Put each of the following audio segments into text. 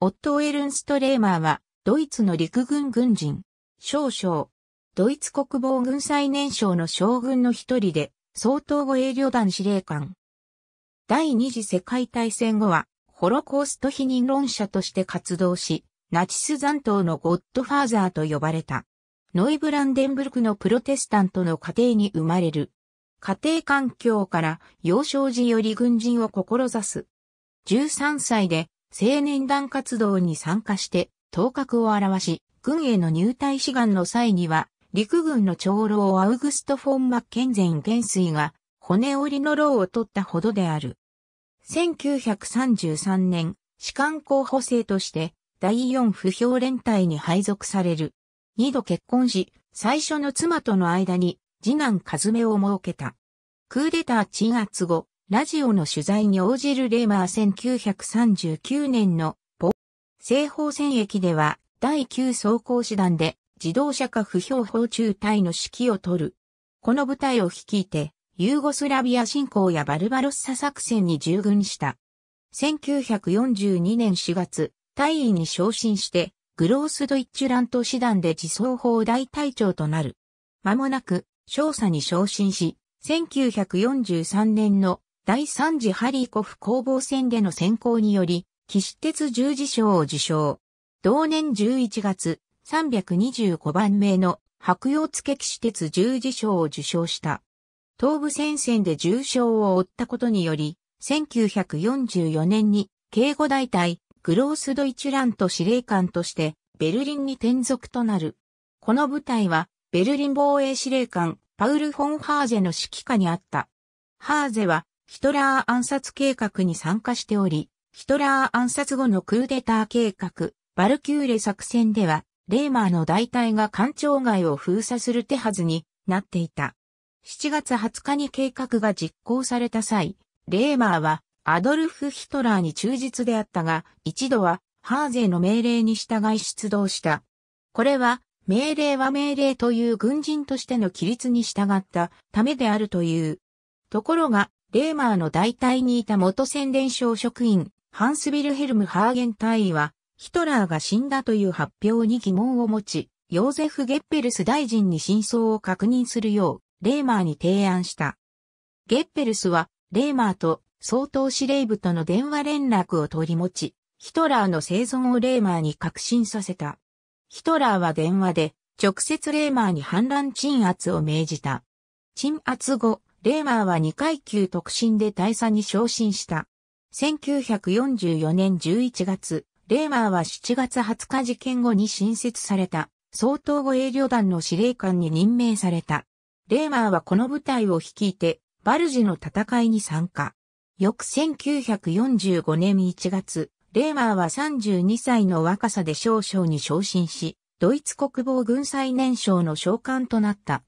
オットウエルンストレーマーは、ドイツの陸軍軍人、少将、ドイツ国防軍最年少の将軍の一人で、総統護衛旅団司令官。第二次世界大戦後は、ホロコースト否認論者として活動し、ナチス残党のゴッドファーザーと呼ばれた。ノイブランデンブルクのプロテスタントの家庭に生まれる。家庭環境から幼少時より軍人を志す。13歳で青年団活動に参加して頭角を表し、軍への入隊志願の際には、陸軍の長老アウグスト・フォン・マッケンゼン元帥が骨折りの牢を取ったほどである。1933年、士官候補生として第四不評連隊に配属される。二度結婚し、最初の妻との間に次男カズメを設けた。クーデター鎮圧後、ラジオの取材に応じるレーマー1939年のポ西方戦役では第9装甲師団で自動車化不評砲中隊の指揮を取る。この部隊を率いてユーゴスラビア侵攻やバルバロッサ作戦に従軍した。1942年4月、大尉に昇進してグロースドイッチュラント師団で自走砲大隊長となる。間もなく少佐に昇進し、1943年の第3次ハリーコフ攻防戦での選考により、騎士鉄十字章を受賞。同年11月、325番目の白洋付騎士鉄十字章を受賞した。東部戦線で重傷を負ったことにより、1944年に警護大隊グロースドイチュラント司令官としてベルリンに転属となる。この部隊はベルリン防衛司令官パウル・フォン・ハーゼの指揮下にあった。ハーゼはヒトラー暗殺計画に参加しており、ヒトラー暗殺後のクーデター計画、バルキューレ作戦では、レーマーの大隊が艦長街を封鎖する手はずになっていた。7月20日に計画が実行された際、レーマーはアドルフ・ヒトラーに忠実であったが、一度はハーゼの命令に従い出動した。これは、命令は命令という軍人としての規律に従ったためであるという。ところが、レーマーの代替にいた元宣伝省職員、ハンス・ビルヘルム・ハーゲン大尉は、ヒトラーが死んだという発表に疑問を持ち、ヨーゼフ・ゲッペルス大臣に真相を確認するよう、レーマーに提案した。ゲッペルスは、レーマーと総統司令部との電話連絡を取り持ち、ヒトラーの生存をレーマーに確信させた。ヒトラーは電話で、直接レーマーに反乱鎮圧を命じた。鎮圧後、レーマーは2階級特進で大佐に昇進した。1944年11月、レーマーは7月20日事件後に新設された、総統護衛旅団の司令官に任命された。レーマーはこの部隊を率いて、バルジの戦いに参加。翌1945年1月、レーマーは32歳の若さで少将に昇進し、ドイツ国防軍最年少の召喚となった。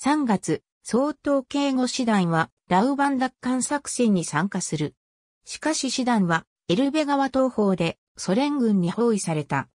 3月、総統警護師団はラウバン奪還作戦に参加する。しかし師団はエルベ川東方でソ連軍に包囲された。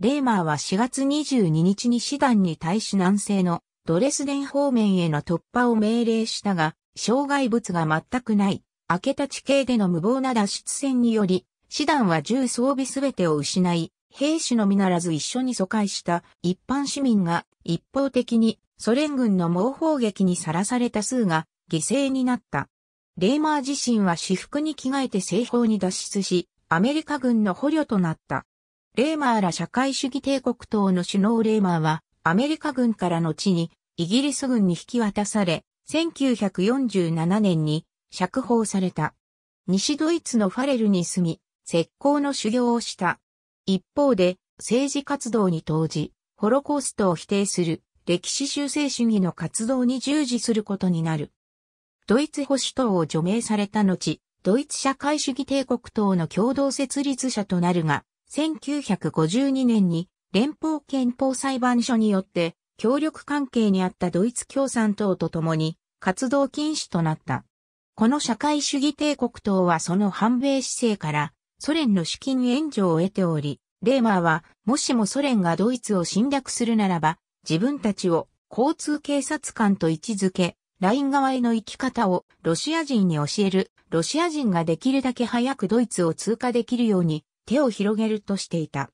レーマーは4月22日に師団に対し南西のドレスデン方面への突破を命令したが、障害物が全くない、明けた地形での無謀な脱出戦により、師団は銃装備すべてを失い、兵士のみならず一緒に疎開した一般市民が一方的にソ連軍の猛砲撃にさらされた数が犠牲になった。レーマー自身は私服に着替えて西方に脱出し、アメリカ軍の捕虜となった。レーマーら社会主義帝国党の首脳レーマーは、アメリカ軍からの地に、イギリス軍に引き渡され、1947年に釈放された。西ドイツのファレルに住み、石膏の修行をした。一方で、政治活動に投じ、ホロコーストを否定する歴史修正主義の活動に従事することになる。ドイツ保守党を除名された後、ドイツ社会主義帝国党の共同設立者となるが、1952年に連邦憲法裁判所によって協力関係にあったドイツ共産党と共に活動禁止となった。この社会主義帝国党はその反米姿勢からソ連の資金援助を得ており、レーマーはもしもソ連がドイツを侵略するならば自分たちを交通警察官と位置づけ、ライン側への行き方をロシア人に教える、ロシア人ができるだけ早くドイツを通過できるように手を広げるとしていた。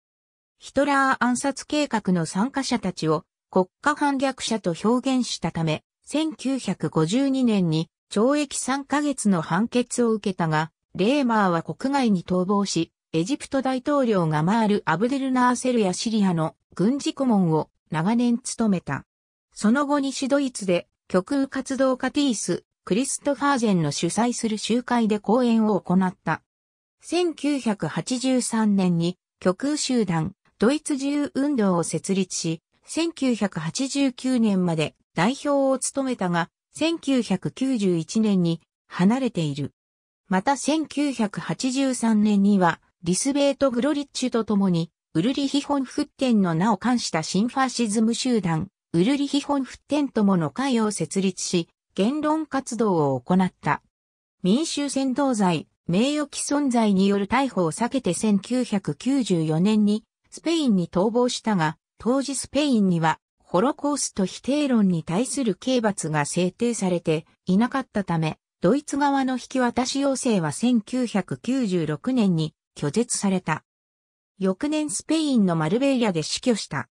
ヒトラー暗殺計画の参加者たちを国家反逆者と表現したため、1952年に懲役3ヶ月の判決を受けたが、レーマーは国外に逃亡し、エジプト大統領がマール・アブデルナーセルやシリアの軍事顧問を長年務めた。その後西ドイツで極右活動家ティース、クリストファーゼンの主催する集会で講演を行った。1983年に極右集団、ドイツ自由運動を設立し、1989年まで代表を務めたが、1991年に離れている。また1983年には、リスベート・グロリッチュと共にウルリヒホンフッテンの名を冠したシンファシズム集団、ウルリヒホンフッテン友の会を設立し、言論活動を行った。民衆扇動罪、名誉毀損罪による逮捕を避けて1994年にスペインに逃亡したが、当時スペインにはホロコースト否定論に対する刑罰が制定されていなかったため、ドイツ側の引き渡し要請は1996年に拒絶された。翌年スペインのマルベイヤで死去した。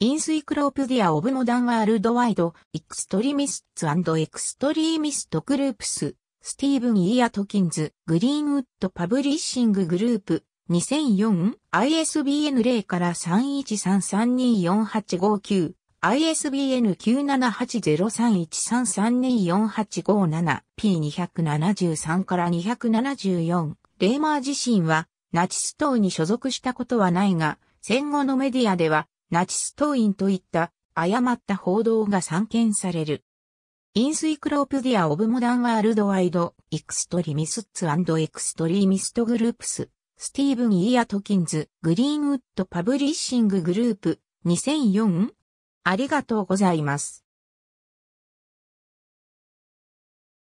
インスイクロープディア・オブ・モダン・ワールド・ワイド・エクストリミスツエクストリーミスト・グループス、スティーブン・イー・アトキンズ、グリーンウッド・パブリッシング・グループ、2004、ISBN 0から3133248559、ISBN 9780313324857、P273 から274、レーマー自身は、ナチス党に所属したことはないが、戦後のメディアでは、ナチス党員といった誤った報道が散見される。インスイクロプディア・オブ・モダン・ワールド・ワイド・エクストリミスッツ・エクストリーミスト・グループス、スティーブン・イアトキンズ、グリーンウッド・パブリッシング・グループ、2004? ありがとうございます。